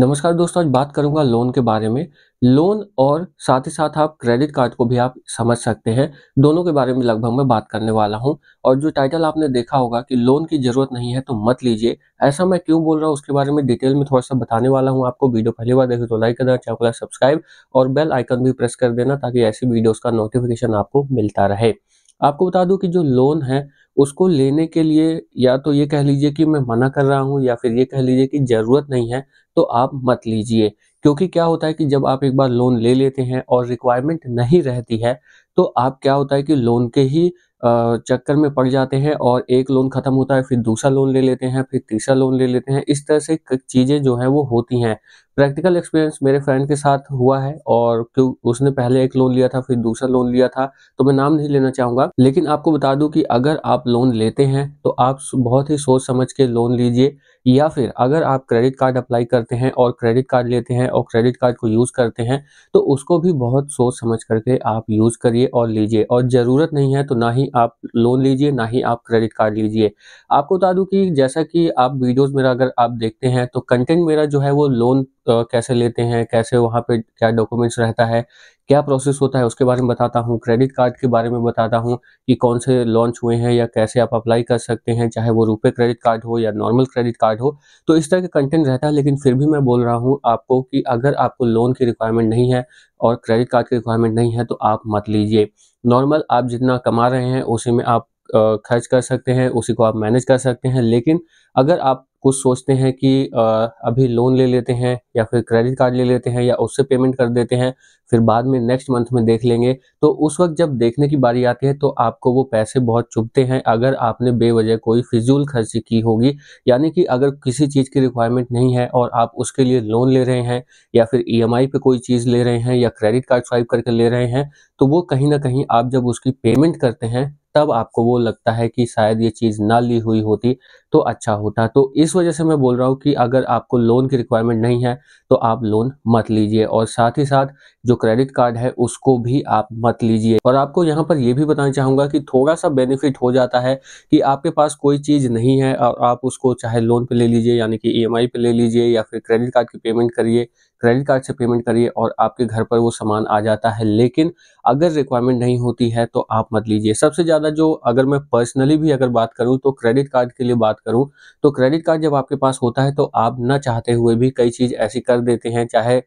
नमस्कार दोस्तों आज बात करूंगा लोन के बारे में लोन और साथ ही साथ आप क्रेडिट कार्ड को भी आप समझ सकते हैं दोनों के बारे में लगभग मैं बात करने वाला हूं और जो टाइटल आपने देखा होगा कि लोन की ज़रूरत नहीं है तो मत लीजिए ऐसा मैं क्यों बोल रहा हूँ उसके बारे में डिटेल में थोड़ा सा बताने वाला हूँ आपको वीडियो पहली बार देखे तो लाइक करना चैनल सब्सक्राइब और बेल आइकन भी प्रेस कर देना ताकि ऐसी वीडियोज़ का नोटिफिकेशन आपको मिलता रहे आपको बता दूँ कि जो लोन है उसको लेने के लिए या तो ये कह लीजिए कि मैं मना कर रहा हूँ या फिर ये कह लीजिए कि ज़रूरत नहीं है तो आप मत लीजिए क्योंकि क्या होता है कि जब आप एक बार लोन ले लेते हैं और रिक्वायरमेंट नहीं रहती है तो आप क्या होता है कि लोन के ही चक्कर में पड़ जाते हैं और एक लोन ख़त्म होता है फिर दूसरा लोन ले लेते हैं फिर तीसरा लोन ले लेते हैं इस तरह से चीज़ें जो है वो होती हैं प्रैक्टिकल एक्सपीरियंस मेरे फ्रेंड के साथ हुआ है और क्यों उसने पहले एक लोन लिया था फिर दूसरा लोन लिया था तो मैं नाम नहीं लेना चाहूंगा लेकिन आपको बता दूं कि अगर आप लोन लेते हैं तो आप बहुत ही सोच समझ के लोन लीजिए या फिर अगर आप क्रेडिट कार्ड अप्लाई करते हैं और क्रेडिट कार्ड लेते हैं और क्रेडिट कार्ड को यूज़ करते हैं तो उसको भी बहुत सोच समझ करके आप यूज़ करिए और लीजिए और ज़रूरत नहीं है तो ना ही आप लोन लीजिए ना ही आप क्रेडिट कार्ड लीजिए आपको बता दूं कि जैसा कि आप वीडियोस मेरा अगर आप देखते हैं तो कंटेंट मेरा जो है वो लोन कैसे लेते हैं कैसे वहाँ पे क्या डॉक्यूमेंट्स रहता है क्या प्रोसेस होता है उसके बारे में बताता हूँ क्रेडिट कार्ड के बारे में बताता हूँ कि कौन से लॉन्च हुए हैं या कैसे आप अप्लाई कर सकते हैं चाहे वो रुपए क्रेडिट कार्ड हो या नॉर्मल क्रेडिट कार्ड हो तो इस तरह का कंटेंट रहता है लेकिन फिर भी मैं बोल रहा हूँ आपको कि अगर आपको लोन की रिक्वायरमेंट नहीं है और क्रेडिट कार्ड की रिक्वायरमेंट नहीं है तो आप मत लीजिए नॉर्मल आप जितना कमा रहे हैं उसी में आप खर्च कर सकते हैं उसी को आप मैनेज कर सकते हैं लेकिन अगर आप कुछ सोचते हैं कि अभी लोन ले लेते हैं या फिर क्रेडिट कार्ड ले लेते हैं या उससे पेमेंट कर देते हैं फिर बाद में नेक्स्ट मंथ में देख लेंगे तो उस वक्त जब देखने की बारी आती है तो आपको वो पैसे बहुत चुभते हैं अगर आपने बेवजह कोई फिजूल खर्ची की होगी यानी कि अगर किसी चीज़ की रिक्वायरमेंट नहीं है और आप उसके लिए लोन ले रहे हैं या फिर ई e एम पे कोई चीज़ ले रहे हैं या क्रेडिट कार्ड स्वाइप करके ले रहे हैं तो वो कहीं ना कहीं आप जब उसकी पेमेंट करते हैं तब आपको वो लगता है कि शायद ये चीज़ ना ली हुई होती तो अच्छा होता तो इस वजह से मैं बोल रहा हूँ कि अगर आपको लोन की रिक्वायरमेंट नहीं है तो आप लोन मत लीजिए और साथ ही साथ जो क्रेडिट कार्ड है उसको भी आप मत लीजिए और आपको यहाँ पर यह भी बताना चाहूँगा कि थोड़ा सा बेनिफिट हो जाता है कि आपके पास कोई चीज़ नहीं है और आप उसको चाहे लोन पे ले लीजिए यानी कि ई e पे ले लीजिए या फिर क्रेडिट कार्ड की पेमेंट करिए क्रेडिट कार्ड से पेमेंट करिए और आपके घर पर वो सामान आ जाता है लेकिन अगर रिक्वायरमेंट नहीं होती है तो आप मत लीजिए सबसे ज़्यादा ज़्यादा जो अगर मैं पर्सनली भी अगर बात करूं तो क्रेडिट कार्ड के लिए बात करूं तो क्रेडिट कार्ड जब आपके पास होता है तो आप ना चाहते हुए भी कई चीज़ ऐसी कर देते हैं चाहे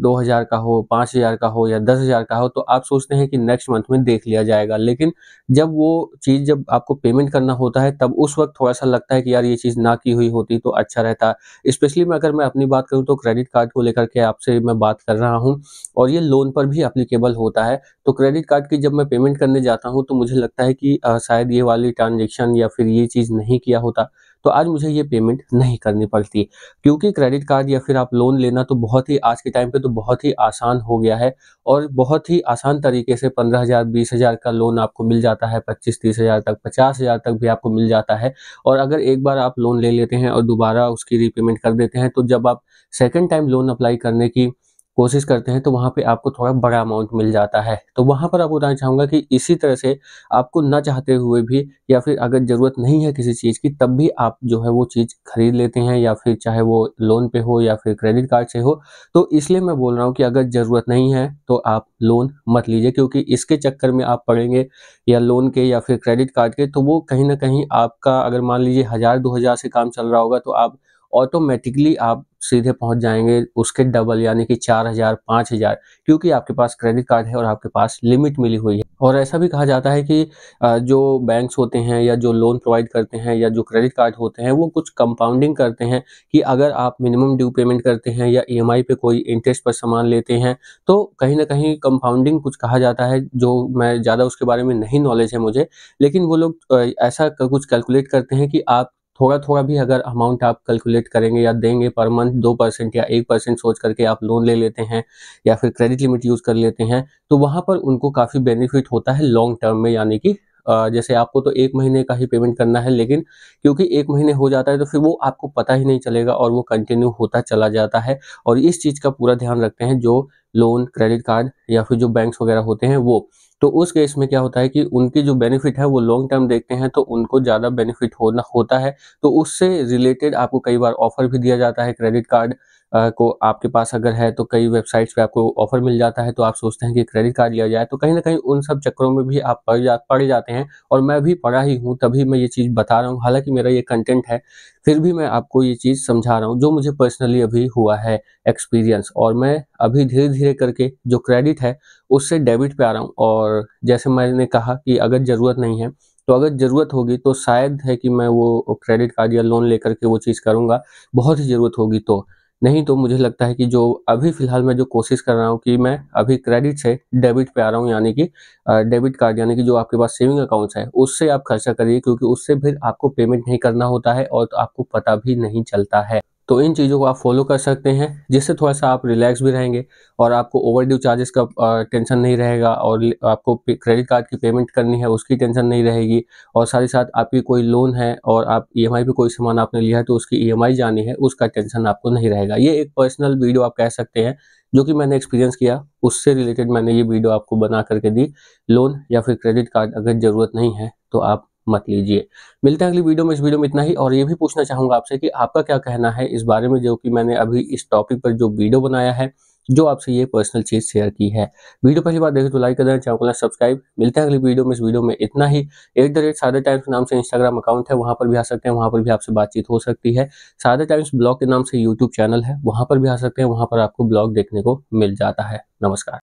दो हज़ार का हो पांच हज़ार का हो या दस हज़ार का हो तो आप सोचते हैं कि नेक्स्ट मंथ में देख लिया जाएगा लेकिन जब वो चीज़ जब आपको पेमेंट करना होता है तब उस वक्त थोड़ा सा लगता है कि यार ये चीज़ ना की हुई होती तो अच्छा रहता स्पेशली मैं अगर मैं अपनी बात करूं तो क्रेडिट कार्ड को लेकर के आपसे मैं बात कर रहा हूँ और ये लोन पर भी अप्लीकेबल होता है तो क्रेडिट कार्ड की जब मैं पेमेंट करने जाता हूँ तो मुझे लगता है कि शायद ये वाली ट्रांजेक्शन या फिर ये चीज़ नहीं किया होता तो आज मुझे ये पेमेंट नहीं करनी पड़ती क्योंकि क्रेडिट कार्ड या फिर आप लोन लेना तो बहुत ही आज के टाइम पे तो बहुत ही आसान हो गया है और बहुत ही आसान तरीके से पंद्रह हज़ार बीस हज़ार का लोन आपको मिल जाता है पच्चीस तीस हज़ार तक पचास हज़ार तक भी आपको मिल जाता है और अगर एक बार आप लोन ले लेते हैं और दोबारा उसकी रीपेमेंट कर देते हैं तो जब आप सेकेंड टाइम लोन अप्लाई करने की कोशिश करते हैं तो वहाँ पे आपको थोड़ा बड़ा अमाउंट मिल जाता है तो वहाँ पर आपको बताना चाहूँगा कि इसी तरह से आपको ना चाहते हुए भी या फिर अगर ज़रूरत नहीं है किसी चीज़ की तब भी आप जो है वो चीज़ खरीद लेते हैं या फिर चाहे वो लोन पे हो या फिर क्रेडिट कार्ड से हो तो इसलिए मैं बोल रहा हूँ कि अगर ज़रूरत नहीं है तो आप लोन मत लीजिए क्योंकि इसके चक्कर में आप पड़ेंगे या लोन के या फिर क्रेडिट कार्ड के तो वो कहीं ना कहीं आपका अगर मान लीजिए हज़ार दो हज़ार से काम चल रहा होगा तो आप ऑटोमेटिकली आप सीधे पहुंच जाएंगे उसके डबल यानी कि चार हजार पाँच हजार क्योंकि आपके पास क्रेडिट कार्ड है और आपके पास लिमिट मिली हुई है और ऐसा भी कहा जाता है कि जो बैंक्स होते हैं या जो लोन प्रोवाइड करते हैं या जो क्रेडिट कार्ड होते हैं वो कुछ कंपाउंडिंग करते हैं कि अगर आप मिनिमम ड्यू पेमेंट करते हैं या ई e पे कोई इंटरेस्ट पर सामान लेते हैं तो कहीं ना कहीं कंपाउंडिंग कुछ कहा जाता है जो मैं ज़्यादा उसके बारे में नहीं नॉलेज है मुझे लेकिन वो लोग ऐसा कुछ कैलकुलेट करते हैं कि आप थोड़ा थोड़ा भी अगर अमाउंट आप कैलकुलेट करेंगे या देंगे पर मंथ दो परसेंट या एक परसेंट सोच करके आप लोन ले लेते हैं या फिर क्रेडिट लिमिट यूज़ कर लेते हैं तो वहाँ पर उनको काफ़ी बेनिफिट होता है लॉन्ग टर्म में यानी कि जैसे आपको तो एक महीने का ही पेमेंट करना है लेकिन क्योंकि एक महीने हो जाता है तो फिर वो आपको पता ही नहीं चलेगा और वो कंटिन्यू होता चला जाता है और इस चीज़ का पूरा ध्यान रखते हैं जो लोन क्रेडिट कार्ड या फिर जो बैंक्स वगैरह होते हैं वो तो उस केस में क्या होता है कि उनकी जो बेनिफिट है वो लॉन्ग टर्म देखते हैं तो उनको ज़्यादा बेनिफिट होना होता है तो उससे रिलेटेड आपको कई बार ऑफर भी दिया जाता है क्रेडिट कार्ड को आपके पास अगर है तो कई वेबसाइट्स पे आपको ऑफर मिल जाता है तो आप सोचते हैं कि क्रेडिट कार्ड लिया जाए तो कहीं ना कहीं उन सब चक्करों में भी आप पड़ जा पड़ जाते हैं और मैं भी पढ़ा ही हूँ तभी मैं ये चीज़ बता रहा हूँ हालांकि मेरा ये कंटेंट है फिर भी मैं आपको ये चीज़ समझा रहा हूँ जो मुझे पर्सनली अभी हुआ है एक्सपीरियंस और मैं अभी धीरे धीरे करके जो क्रेडिट है उससे डेबिट पे आ रहा हूँ और जैसे मैंने कहा कि अगर ज़रूरत नहीं है तो अगर ज़रूरत होगी तो शायद है कि मैं वो क्रेडिट कार्ड या लोन लेकर के वो चीज़ करूँगा बहुत ही ज़रूरत होगी तो नहीं तो मुझे लगता है कि जो अभी फिलहाल मैं जो कोशिश कर रहा हूँ कि मैं अभी क्रेडिट से डेबिट पे आ रहा हूँ यानी कि डेबिट कार्ड यानी कि जो आपके पास सेविंग अकाउंट्स है उससे आप खर्चा करिए क्योंकि उससे फिर आपको पेमेंट नहीं करना होता है और तो आपको पता भी नहीं चलता है तो इन चीज़ों को आप फॉलो कर सकते हैं जिससे थोड़ा सा आप रिलैक्स भी रहेंगे और आपको ओवरड्यू चार्जेस का टेंशन नहीं रहेगा और आपको क्रेडिट कार्ड की पेमेंट करनी है उसकी टेंशन नहीं रहेगी और साथ ही साथ आपकी कोई लोन है और आप ई एम पे कोई सामान आपने लिया है तो उसकी ई जानी है उसका टेंशन आपको नहीं रहेगा ये एक पर्सनल वीडियो आप कह सकते हैं जो कि मैंने एक्सपीरियंस किया उससे रिलेटेड मैंने ये वीडियो आपको बना करके दी लोन या फिर क्रेडिट कार्ड अगर ज़रूरत नहीं है तो आप मत लीजिए मिलते हैं अगली वीडियो में इस वीडियो में इतना ही और ये भी पूछना चाहूंगा आपसे कि आपका क्या कहना है इस बारे में जो कि मैंने अभी इस टॉपिक पर जो वीडियो बनाया है जो आपसे ये पर्सनल चीज़ शेयर की है वीडियो पहली बार देखें तो लाइक कर देना चैनल को सब्सक्राइब मिलते हैं अगली वीडियो में इस वीडियो में इतना ही एट द रेट सादे टाइम्स के नाम से इंस्टाग्राम अकाउंट है वहाँ पर भी आ सकते हैं वहां पर भी आपसे बातचीत हो सकती है सादे टाइम्स ब्लॉग के नाम से यूट्यूब चैनल है वहां पर भी आ सकते हैं वहां पर आपको ब्लॉग देखने को मिल जाता है नमस्कार